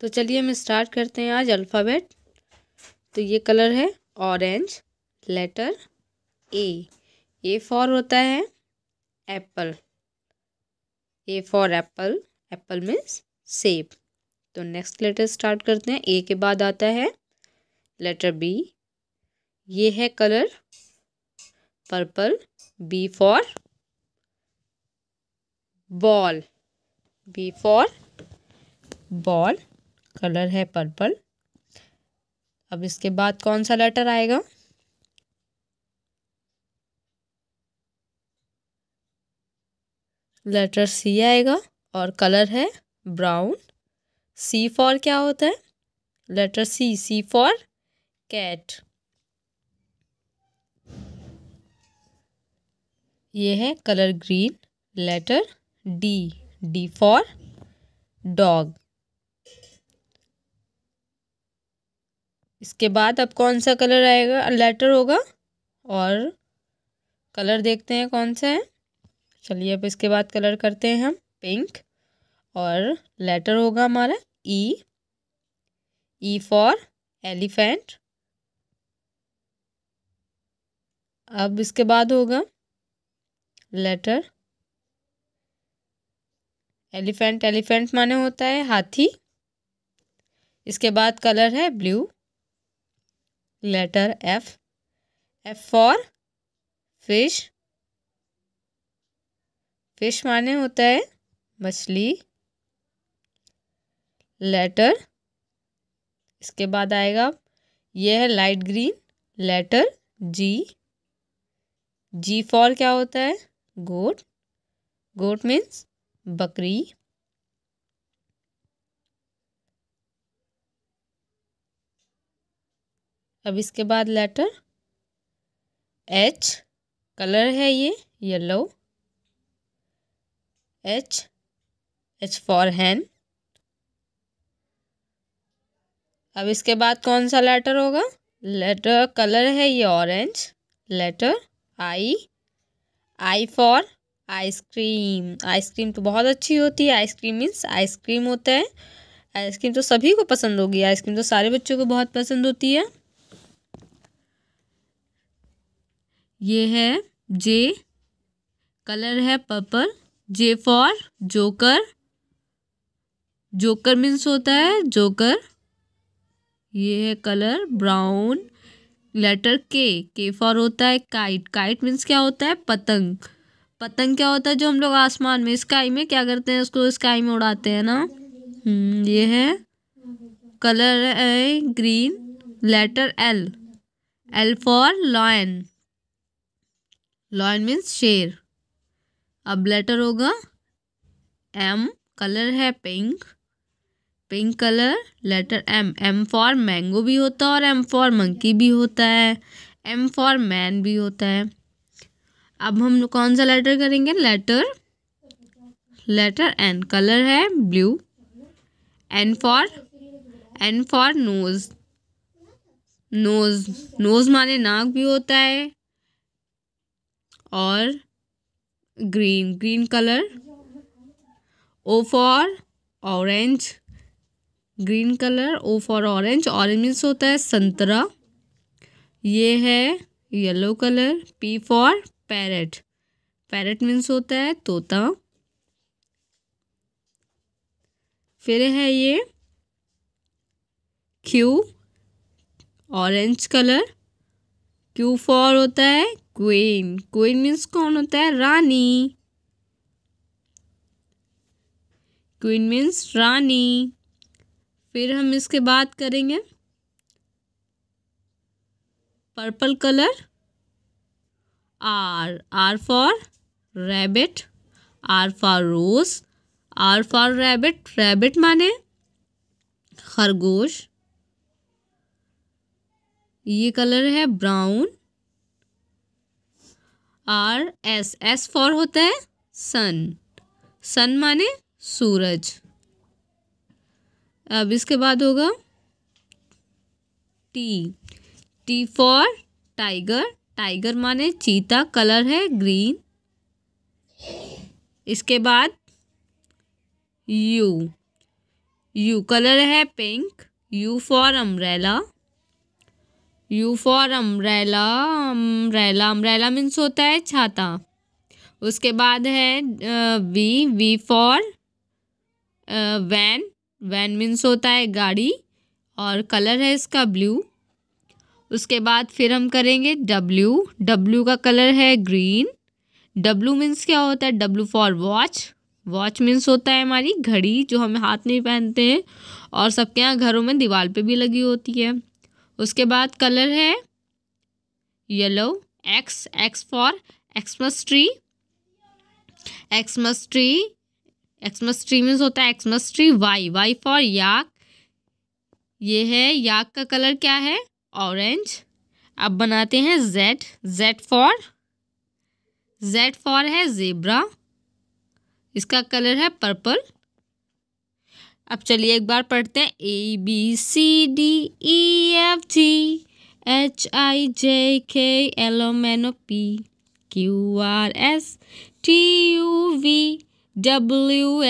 तो चलिए हम स्टार्ट करते हैं आज अल्फ़ाबेट तो ये कलर है orange letter A A for होता है apple A for apple apple means सेब तो नेक्स्ट लेटर स्टार्ट करते हैं ए के बाद आता है लेटर बी ये है colour purple B for ball B for ball colour है पर्पल अब इसके बाद कौन सा लेटर आएगा लेटर सी आएगा और कलर है ब्राउन सी फॉर क्या होता है letter C C for cat ये है colour green letter D D for dog इसके बाद अब कौन सा कलर आएगा लेटर होगा और कलर देखते हैं कौन सा है चलिए अब इसके बाद कलर करते हैं हम पिंक और लेटर होगा हमारा ई ई फॉर एलिफेंट अब इसके बाद होगा लेटर एलिफेंट एलिफेंट माने होता है हाथी इसके बाद कलर है blue letter F F for fish fish माने होता है मछली लेटर इसके बाद आएगा यह है light green letter G G for क्या होता है गोट गोट मीन्स बकरी अब इसके बाद लेटर एच कलर है ये yellow H H for hen अब इसके बाद कौन सा लेटर होगा लेटर कलर है ये orange letter I I for ice cream ice cream तो बहुत अच्छी होती है आइसक्रीम मीन्स आइसक्रीम होता है आइसक्रीम तो सभी को पसंद होगी आइसक्रीम तो सारे बच्चों को बहुत पसंद होती है ये है जे कलर है purple J for joker joker means होता है जोकर ये है कलर ब्राउन लेटर के के फॉर होता है काइट काइट मीन्स क्या होता है पतंग पतंग क्या होता है जो हम लोग आसमान में स्काई में क्या करते हैं उसको स्काई में उड़ाते हैं ना हम्म, ये है कलर है green letter L L for lion lion means शेर अब लेटर होगा एम कलर है pink pink colour letter M M for mango भी होता है और एम फॉर मंकी भी होता है एम फॉर मैन भी होता है अब हम कौन सा लेटर करेंगे लेटर लेटर एन कलर है blue N for N for nose nose nose माने नाक भी होता है और green green colour O for orange green colour O for orange orange means होता है संतरा ये है yellow colour P for parrot parrot means होता है तोता फिर है ये Q orange colour Q for होता है क्वीन क्वीन मीन्स कौन होता है रानी क्वीन मीन्स रानी फिर हम इसके बाद करेंगे purple colour R R for rabbit R for rose R for rabbit rabbit माने खरगोश ये कलर है brown R S S for होता है सन सन माने सूरज अब इसके बाद होगा T T for tiger tiger माने चीता कलर है ग्रीन इसके बाद यू यू कलर है pink U for umbrella U for umbrella umbrella umbrella means होता है छाता उसके बाद है V V for van van means होता है गाड़ी और कलर है इसका ब्लू उसके बाद फिर हम करेंगे डब्ल्यू डब्ल्यू का कलर है ग्रीन डब्ल्यू मीन्स क्या होता है W for watch watch means होता है हमारी घड़ी जो हम हाथ में पहनते हैं और सबके यहाँ घरों में दीवार पे भी लगी होती है उसके बाद कलर है yellow X X for Xmas tree Xmas tree Xmas tree means होता है Xmas tree Y Y for yak ये है याक का कलर क्या है ऑरेंज अब बनाते हैं Z Z for Z for है जेब्रा इसका कलर है पर्पल अब चलिए एक बार पढ़ते हैं A B C D E F G H I J K L O N O P Q R S T U V W